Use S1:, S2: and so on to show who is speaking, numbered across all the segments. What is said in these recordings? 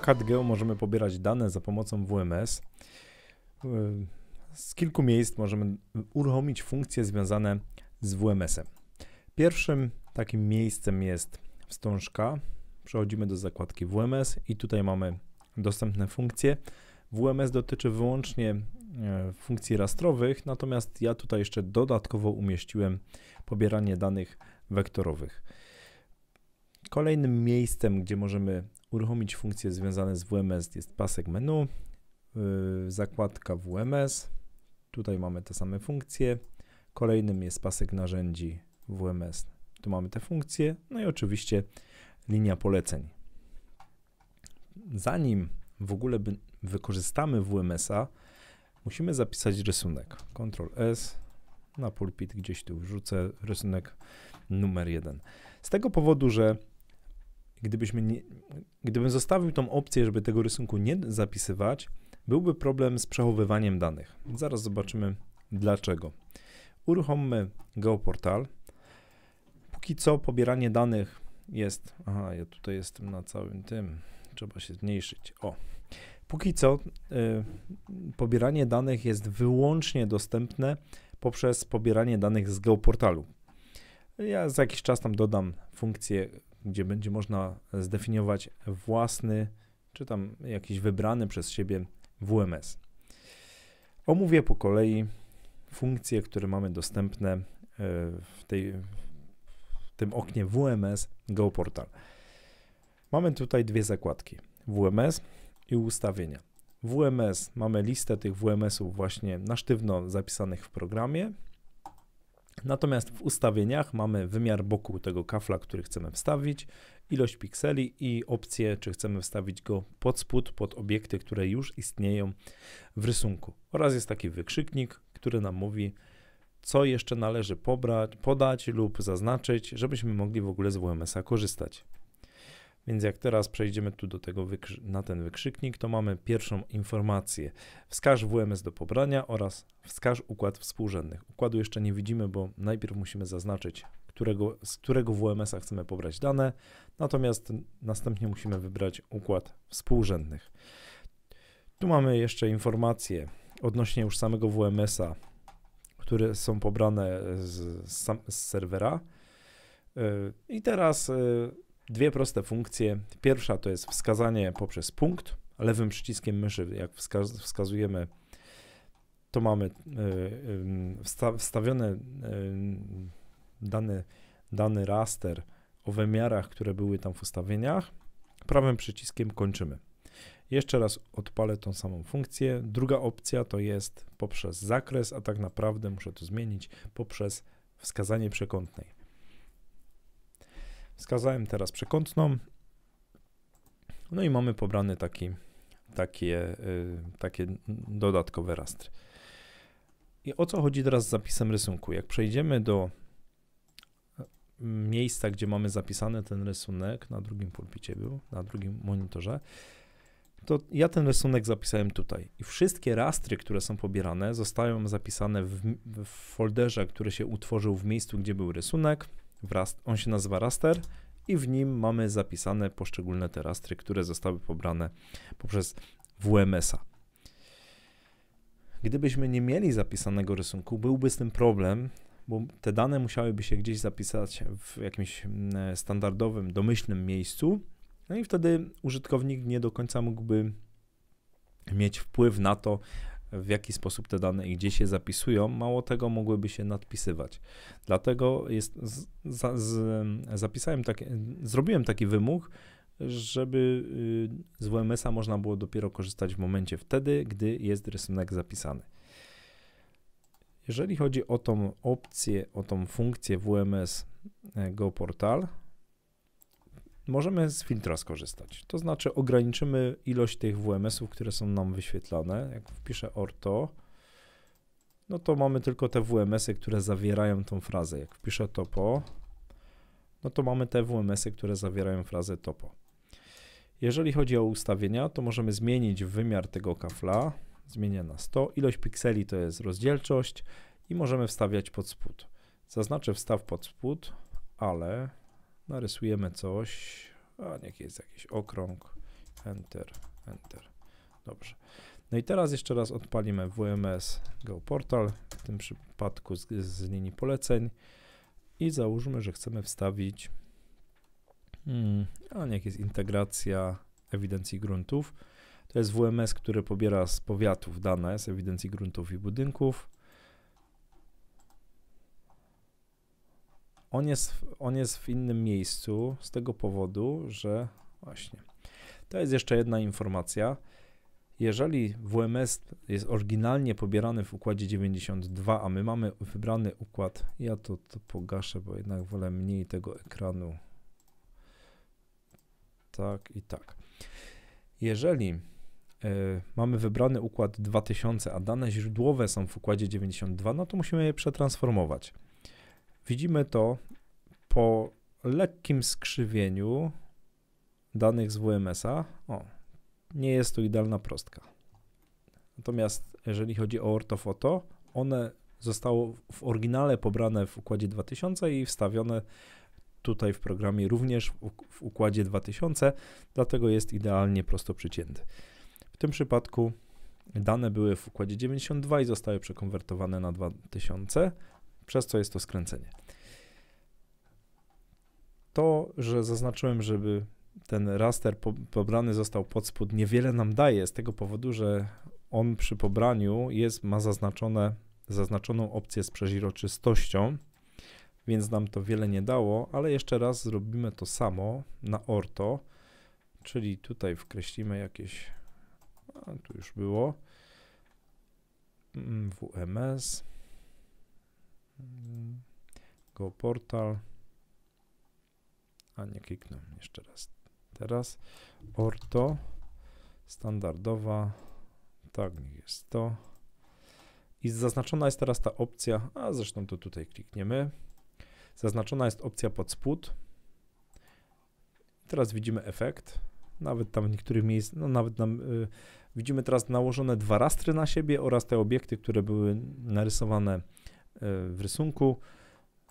S1: ACADGEO możemy pobierać dane za pomocą WMS. Y, z kilku miejsc możemy uruchomić funkcje związane z WMS-em. Pierwszym takim miejscem jest wstążka. Przechodzimy do zakładki WMS i tutaj mamy dostępne funkcje. WMS dotyczy wyłącznie e, funkcji rastrowych, natomiast ja tutaj jeszcze dodatkowo umieściłem pobieranie danych wektorowych. Kolejnym miejscem, gdzie możemy Uruchomić funkcje związane z WMS jest pasek menu, yy, zakładka WMS. Tutaj mamy te same funkcje. Kolejnym jest pasek narzędzi WMS. Tu mamy te funkcje, no i oczywiście linia poleceń. Zanim w ogóle wykorzystamy WMS-a, musimy zapisać rysunek. Ctrl S, na pulpit gdzieś tu wrzucę rysunek numer jeden. Z tego powodu, że gdybyśmy nie, gdybym zostawił tą opcję, żeby tego rysunku nie zapisywać, byłby problem z przechowywaniem danych. Zaraz zobaczymy dlaczego. Uruchommy GeoPortal. Póki co pobieranie danych jest... Aha, ja tutaj jestem na całym tym. Trzeba się zmniejszyć. O. Póki co y, pobieranie danych jest wyłącznie dostępne poprzez pobieranie danych z GeoPortalu. Ja za jakiś czas tam dodam funkcję gdzie będzie można zdefiniować własny, czy tam jakiś wybrany przez siebie WMS. Omówię po kolei funkcje, które mamy dostępne e, w, tej, w tym oknie WMS GoPortal. Mamy tutaj dwie zakładki: WMS i ustawienia. WMS mamy listę tych WMS-ów właśnie na sztywno zapisanych w programie Natomiast w ustawieniach mamy wymiar boku tego kafla, który chcemy wstawić, ilość pikseli i opcję, czy chcemy wstawić go pod spód, pod obiekty, które już istnieją w rysunku. Oraz jest taki wykrzyknik, który nam mówi, co jeszcze należy pobrać, podać lub zaznaczyć, żebyśmy mogli w ogóle z WMS-a korzystać. Więc jak teraz przejdziemy tu do tego na ten wykrzyknik, to mamy pierwszą informację. Wskaż WMS do pobrania oraz wskaż układ współrzędnych. Układu jeszcze nie widzimy, bo najpierw musimy zaznaczyć, którego, z którego WMS-a chcemy pobrać dane, natomiast następnie musimy wybrać układ współrzędnych. Tu mamy jeszcze informacje odnośnie już samego WMS-a, które są pobrane z, z, z serwera. Y, I teraz y, dwie proste funkcje. Pierwsza to jest wskazanie poprzez punkt. Lewym przyciskiem myszy, jak wskaz wskazujemy, to mamy e, wstawione wstawiony dany, dany raster o wymiarach, które były tam w ustawieniach. Prawym przyciskiem kończymy. Jeszcze raz odpalę tą samą funkcję. Druga opcja to jest poprzez zakres, a tak naprawdę muszę to zmienić poprzez wskazanie przekątnej. Skazałem teraz przekątną. No i mamy pobrane taki, takie, y, takie dodatkowe rastry. I o co chodzi teraz z zapisem rysunku? Jak przejdziemy do y, miejsca, gdzie mamy zapisany ten rysunek, na drugim pulpicie był, na drugim monitorze, to ja ten rysunek zapisałem tutaj. I wszystkie rastry, które są pobierane, zostają zapisane w, w folderze, który się utworzył w miejscu, gdzie był rysunek. Rast, on się nazywa raster i w nim mamy zapisane poszczególne te rastry, które zostały pobrane poprzez WMS-a. Gdybyśmy nie mieli zapisanego rysunku, byłby z tym problem, bo te dane musiałyby się gdzieś zapisać w jakimś mm, standardowym, domyślnym miejscu, no i wtedy użytkownik nie do końca mógłby mieć wpływ na to, w jaki sposób te dane i gdzie się zapisują, mało tego mogłyby się nadpisywać. Dlatego jest, z, z, zapisałem taki, zrobiłem taki wymóg, żeby y, z WMS-a można było dopiero korzystać w momencie wtedy, gdy jest rysunek zapisany. Jeżeli chodzi o tą opcję, o tą funkcję WMS GoPortal, możemy z filtra skorzystać. To znaczy ograniczymy ilość tych WMS-ów, które są nam wyświetlane. Jak wpiszę orto, no to mamy tylko te WMS-y, które zawierają tą frazę. Jak wpiszę topo, no to mamy te WMS-y, które zawierają frazę topo. Jeżeli chodzi o ustawienia, to możemy zmienić wymiar tego kafla. zmienia na 100. Ilość pikseli to jest rozdzielczość i możemy wstawiać pod spód. Zaznaczę wstaw pod spód, ale narysujemy coś, a niech jest jakiś okrąg, enter, enter. Dobrze. No i teraz jeszcze raz odpalimy WMS GeoPortal, w tym przypadku z, z linii poleceń i załóżmy, że chcemy wstawić, hmm, a niech jest integracja ewidencji gruntów. To jest WMS, który pobiera z powiatów dane z ewidencji gruntów i budynków. On jest, on jest w innym miejscu z tego powodu, że właśnie. To jest jeszcze jedna informacja. Jeżeli WMS jest oryginalnie pobierany w układzie 92, a my mamy wybrany układ, ja to, to pogaszę, bo jednak wolę mniej tego ekranu. Tak i tak. Jeżeli e, mamy wybrany układ 2000, a dane źródłowe są w układzie 92, no to musimy je przetransformować. Widzimy to po lekkim skrzywieniu danych z WMS-a. O, nie jest to idealna prostka. Natomiast jeżeli chodzi o ortofoto, one zostało w oryginale pobrane w układzie 2000 i wstawione tutaj w programie również w układzie 2000, dlatego jest idealnie prosto przycięty. W tym przypadku dane były w układzie 92 i zostały przekonwertowane na 2000, przez co jest to skręcenie. To, że zaznaczyłem, żeby ten raster pobrany został pod spód, niewiele nam daje z tego powodu, że on przy pobraniu jest, ma zaznaczone, zaznaczoną opcję z przeźroczystością, więc nam to wiele nie dało, ale jeszcze raz zrobimy to samo na orto, czyli tutaj wkreślimy jakieś, a tu już było, mm, WMS, Mm. Go portal. A nie kliknę jeszcze raz. Teraz orto standardowa. Tak, niech jest to. I zaznaczona jest teraz ta opcja, a zresztą to tutaj klikniemy. Zaznaczona jest opcja pod spód. Teraz widzimy efekt. Nawet tam w niektórych miejscach, no nawet nam, y, widzimy teraz nałożone dwa rastry na siebie oraz te obiekty, które były narysowane w rysunku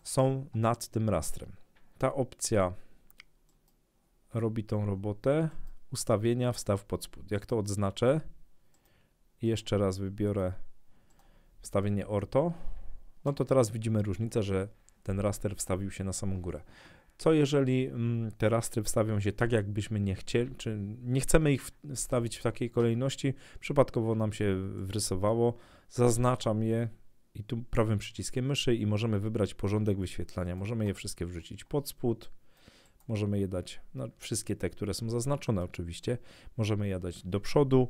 S1: są nad tym rastrem. Ta opcja robi tą robotę ustawienia wstaw pod spód. Jak to odznaczę i jeszcze raz wybiorę wstawienie orto, no to teraz widzimy różnicę, że ten raster wstawił się na samą górę. Co jeżeli mm, te rastry wstawią się tak, jakbyśmy nie chcieli, czy nie chcemy ich wstawić w takiej kolejności, przypadkowo nam się wrysowało, zaznaczam je i tu prawym przyciskiem myszy i możemy wybrać porządek wyświetlania. Możemy je wszystkie wrzucić pod spód, możemy je dać, no, wszystkie te, które są zaznaczone oczywiście, możemy je dać do przodu,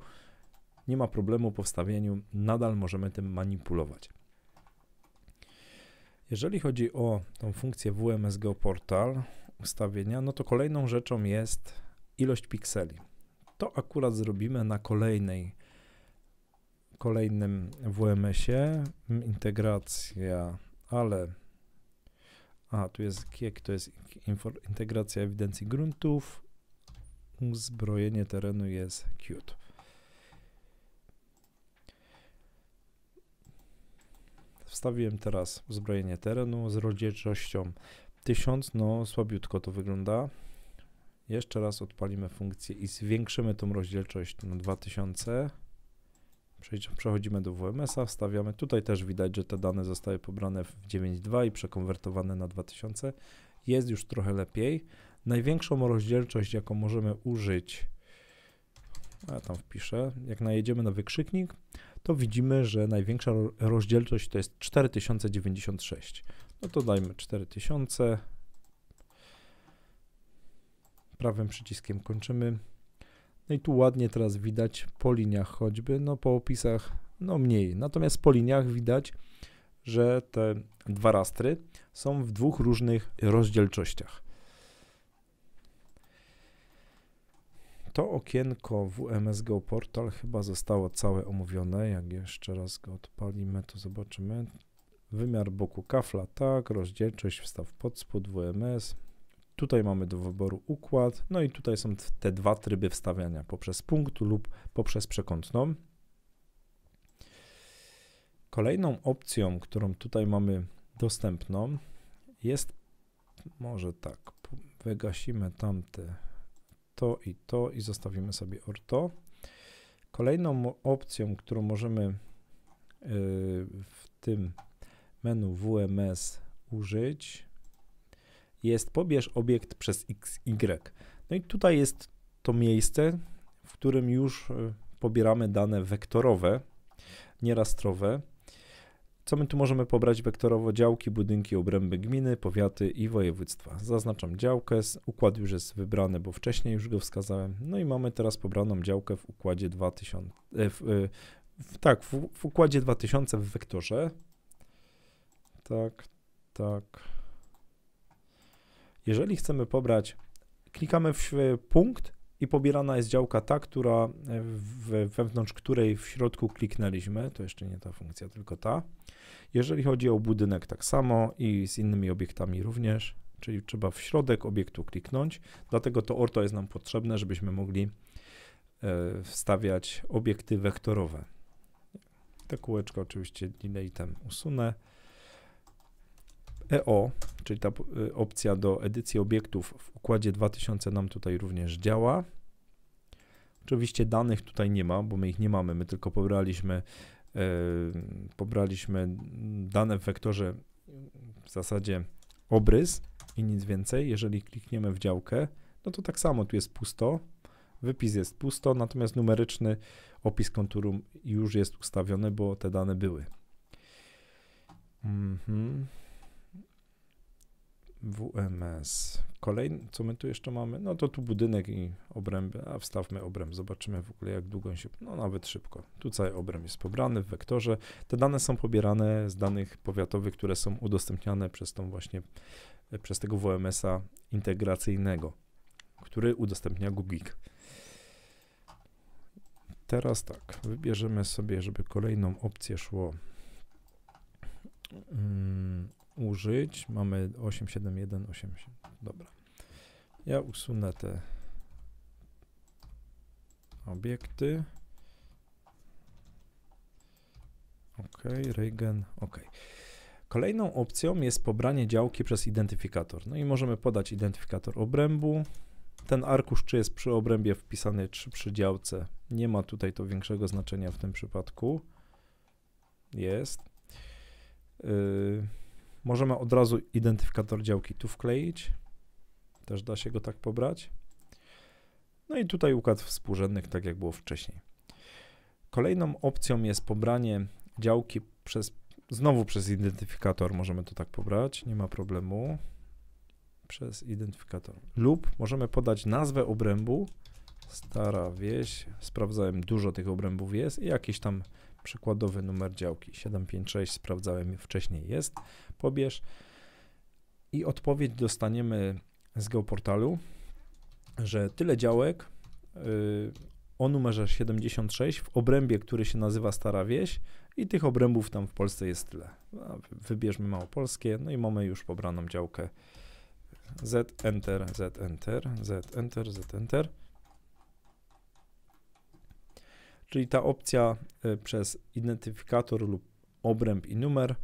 S1: nie ma problemu po wstawieniu, nadal możemy tym manipulować. Jeżeli chodzi o tą funkcję WMS Geoportal ustawienia, no to kolejną rzeczą jest ilość pikseli. To akurat zrobimy na kolejnej kolejnym WMS-ie. Integracja, ale. A, tu jest KIEK, to jest integracja ewidencji gruntów. Uzbrojenie terenu jest cute. Wstawiłem teraz uzbrojenie terenu z rozdzielczością 1000. No, słabiutko to wygląda. Jeszcze raz odpalimy funkcję i zwiększymy tą rozdzielczość na 2000. Przechodzimy do WMS-a, wstawiamy. Tutaj też widać, że te dane zostały pobrane w 9.2 i przekonwertowane na 2000. Jest już trochę lepiej. Największą rozdzielczość, jaką możemy użyć, ja tam wpiszę, jak najedziemy na wykrzyknik, to widzimy, że największa rozdzielczość to jest 4096. No to dajmy 4000. Prawym przyciskiem kończymy. No i tu ładnie teraz widać po liniach choćby, no po opisach no mniej. Natomiast po liniach widać, że te dwa rastry są w dwóch różnych rozdzielczościach. To okienko WMS Geoportal chyba zostało całe omówione. Jak jeszcze raz go odpalimy, to zobaczymy. Wymiar boku kafla, tak, rozdzielczość, wstaw pod spód, WMS, Tutaj mamy do wyboru układ, no i tutaj są te dwa tryby wstawiania poprzez punkt lub poprzez przekątną. Kolejną opcją, którą tutaj mamy dostępną jest, może tak, wygasimy tamte to i to i zostawimy sobie orto. Kolejną opcją, którą możemy yy, w tym menu WMS użyć jest pobierz obiekt przez XY. No i tutaj jest to miejsce, w którym już e, pobieramy dane wektorowe, nierastrowe. Co my tu możemy pobrać wektorowo? Działki, budynki, obręby gminy, powiaty i województwa. Zaznaczam działkę, układ już jest wybrany, bo wcześniej już go wskazałem. No i mamy teraz pobraną działkę w układzie 2000, e, w, e, w, tak, w, w układzie 2000 w wektorze. Tak, tak. Jeżeli chcemy pobrać, klikamy w punkt i pobierana jest działka ta, która e, wewnątrz której w środku kliknęliśmy, to jeszcze nie ta funkcja, tylko ta. Jeżeli chodzi o budynek tak samo i z innymi obiektami również, czyli trzeba w środek obiektu kliknąć, dlatego to orto jest nam potrzebne, żebyśmy mogli e, wstawiać obiekty wektorowe. Te kółeczko oczywiście deletem usunę. EO, czyli ta e, opcja do edycji obiektów w układzie 2000 nam tutaj również działa. Oczywiście danych tutaj nie ma, bo my ich nie mamy, my tylko pobraliśmy, yy, pobraliśmy dane w wektorze w zasadzie obrys i nic więcej. Jeżeli klikniemy w działkę, no to tak samo tu jest pusto, wypis jest pusto, natomiast numeryczny opis konturu już jest ustawiony, bo te dane były. Mhm. WMS. Kolejny, co my tu jeszcze mamy? No to tu budynek i obręby, a wstawmy obręb, zobaczymy w ogóle jak długo on się, no nawet szybko. Tu cały obręb jest pobrany w wektorze. Te dane są pobierane z danych powiatowych, które są udostępniane przez tą właśnie, e, przez tego WMS-a integracyjnego, który udostępnia Gugik. Teraz tak, wybierzemy sobie, żeby kolejną opcję szło mm, użyć. Mamy 871, 8. Dobra. Ja usunę te obiekty. OK, Regen, OK. Kolejną opcją jest pobranie działki przez identyfikator. No i możemy podać identyfikator obrębu. Ten arkusz, czy jest przy obrębie wpisany, czy przy działce, nie ma tutaj to większego znaczenia w tym przypadku. Jest. Yy. Możemy od razu identyfikator działki tu wkleić. Też da się go tak pobrać. No i tutaj układ współrzędnych, tak jak było wcześniej. Kolejną opcją jest pobranie działki przez, znowu przez identyfikator. Możemy to tak pobrać, nie ma problemu. Przez identyfikator. Lub możemy podać nazwę obrębu. Stara wieś. Sprawdzałem, dużo tych obrębów jest i jakieś tam przykładowy numer działki 756, sprawdzałem wcześniej, jest, pobierz i odpowiedź dostaniemy z geoportalu, że tyle działek y, o numerze 76 w obrębie, który się nazywa Stara Wieś i tych obrębów tam w Polsce jest tyle. No, wybierzmy małopolskie, no i mamy już pobraną działkę Z, Enter, Z, Enter, Z, Enter, Z, Enter. Czyli ta opcja y, przez identyfikator lub obręb i numer.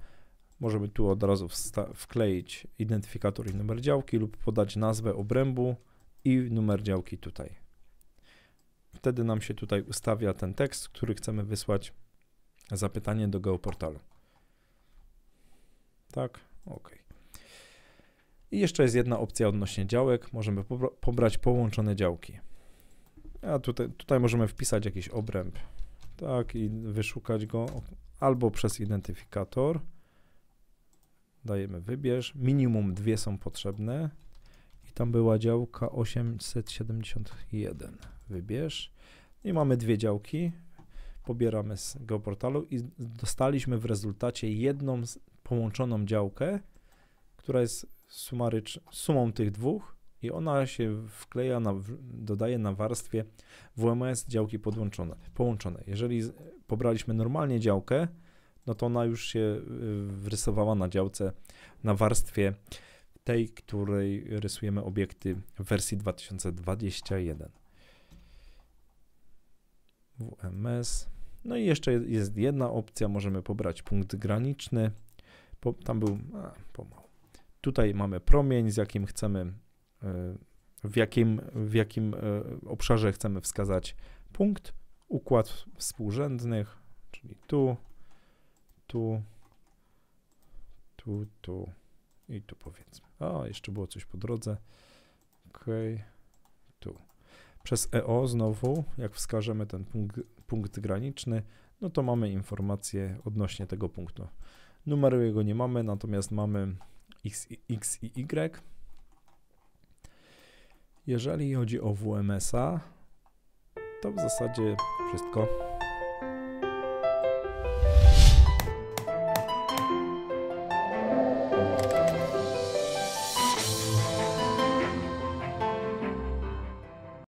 S1: Możemy tu od razu wkleić identyfikator i numer działki lub podać nazwę obrębu i numer działki tutaj. Wtedy nam się tutaj ustawia ten tekst, który chcemy wysłać zapytanie do geoportalu. Tak, ok. I jeszcze jest jedna opcja odnośnie działek. Możemy pobrać połączone działki. A tutaj, tutaj możemy wpisać jakiś obręb, tak, i wyszukać go albo przez identyfikator. Dajemy wybierz. Minimum dwie są potrzebne. I tam była działka 871. Wybierz. I mamy dwie działki. Pobieramy z geoportalu i dostaliśmy w rezultacie jedną połączoną działkę, która jest sumarycz, sumą tych dwóch i ona się wkleja, na, dodaje na warstwie WMS działki podłączone, połączone. Jeżeli pobraliśmy normalnie działkę, no to ona już się y, wrysowała na działce, na warstwie tej, której rysujemy obiekty w wersji 2021. WMS. No i jeszcze jest jedna opcja, możemy pobrać punkt graniczny. Po, tam był, a, pomału. Tutaj mamy promień, z jakim chcemy w jakim, w jakim e, obszarze chcemy wskazać punkt, układ współrzędnych, czyli tu, tu, tu, tu i tu powiedzmy. O, jeszcze było coś po drodze. OK, tu. Przez EO znowu, jak wskażemy ten punkt, punkt graniczny, no to mamy informację odnośnie tego punktu. Numeru jego nie mamy, natomiast mamy x, x i y, jeżeli chodzi o WMS-a, to w zasadzie wszystko.